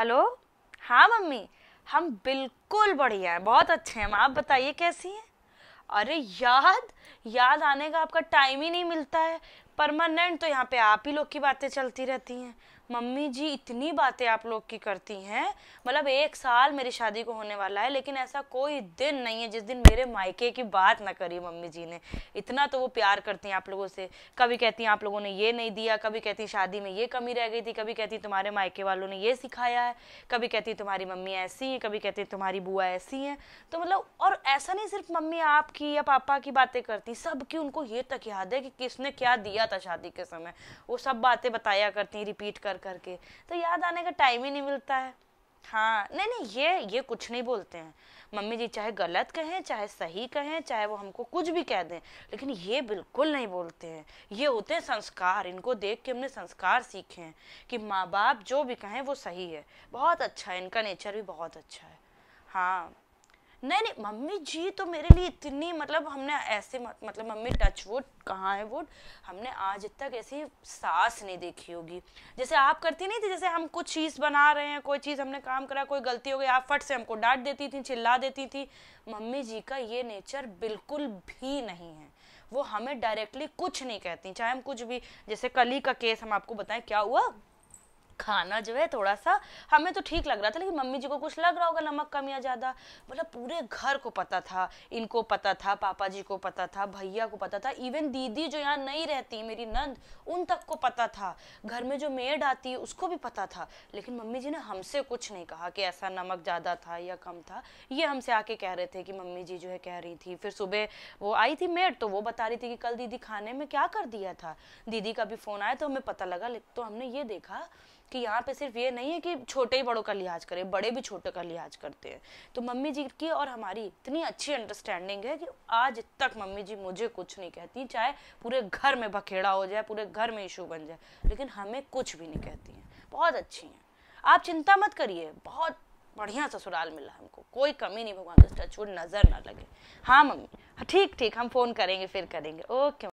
hello हाँ mummy हम बिल्कुल बढ़िया हैं बहुत अच्छे हैं आप बताइए कैसी हैं अरे याद याद आने का आपका टाइम ही नहीं मिलता है परमानेंट तो यहाँ पे आप ही लोग की बातें चलती रहती हैं मम्मी जी इतनी बातें आप लोग की करती हैं मतलब एक साल मेरी शादी को होने वाला है लेकिन ऐसा कोई दिन नहीं है जिस दिन मेरे मायके की बात ना करी मम्मी जी ने इतना तो वो प्यार करती हैं आप लोगों से कभी कहती हैं आप लोगों ने ये नहीं दिया कभी कहती शादी में ये कमी रह गई थी कभी कहती तुम्हारे मायके वालों ने ये सिखाया है कभी कहती तुम्हारी मम्मी ऐसी हैं कभी कहती तुम्हारी बुआ ऐसी हैं तो मतलब और ऐसा नहीं सिर्फ मम्मी आपकी या पापा की बातें करती सबकी उनको ये तक याद है कि किसने क्या दिया था शादी के समय वो सब बातें बताया करती रिपीट कर करके तो याद आने का टाइम ही नहीं मिलता है हाँ नहीं नहीं ये ये कुछ नहीं बोलते हैं मम्मी जी चाहे गलत कहें चाहे सही कहें चाहे वो हमको कुछ भी कह दें लेकिन ये बिल्कुल नहीं बोलते हैं ये होते हैं संस्कार इनको देख के हमने संस्कार सीखे हैं कि माँ बाप जो भी कहें वो सही है बहुत अच्छा है इनका नेचर भी बहुत अच्छा है हाँ नहीं नहीं मम्मी जी तो मेरे लिए इतनी मतलब हमने ऐसे मतलब मम्मी टच वुड कहाँ है वुड हमने आज तक ऐसी सास नहीं देखी होगी जैसे आप करती नहीं थी जैसे हम कुछ चीज़ बना रहे हैं कोई चीज़ हमने काम करा कोई गलती हो गई आप फट से हमको डांट देती थी चिल्ला देती थी मम्मी जी का ये नेचर बिल्कुल भी नहीं है वो हमें डायरेक्टली कुछ नहीं कहती चाहे हम कुछ भी जैसे कली का केस हम आपको बताएं क्या हुआ खाना जो है थोड़ा सा हमें तो ठीक लग रहा था लेकिन मम्मी जी को कुछ लग रहा होगा नमक कम या ज़्यादा मतलब पूरे घर को पता था इनको पता था पापा जी को पता था भैया को पता था इवन दीदी जो यहाँ नहीं रहती मेरी नंद उन तक को पता था घर में जो मेड आती है उसको भी पता था लेकिन मम्मी जी ने हमसे कुछ नहीं कहा कि ऐसा नमक ज़्यादा था या कम था ये हमसे आके कह रहे थे कि मम्मी जी जो है कह रही थी फिर सुबह वो आई थी मेड तो वो बता रही थी कि कल दीदी खाने में क्या कर दिया था दीदी का भी फ़ोन आया तो हमें पता लगा तो हमने ये देखा कि यहाँ पे सिर्फ ये नहीं है कि छोटे ही बड़ों का लिहाज करें बड़े भी छोटे का लिहाज करते हैं तो मम्मी जी की और हमारी इतनी अच्छी अंडरस्टैंडिंग है कि आज तक मम्मी जी मुझे कुछ नहीं कहती चाहे पूरे घर में बखेड़ा हो जाए पूरे घर में इशू बन जाए लेकिन हमें कुछ भी नहीं कहती हैं बहुत अच्छी हैं आप चिंता मत करिए बहुत बढ़िया ससुराल मिला हमको कोई कमी नहीं भगवान का स्टैचू नज़र ना लगे हाँ मम्मी हाँ, ठीक ठीक हम फ़ोन करेंगे फिर करेंगे ओके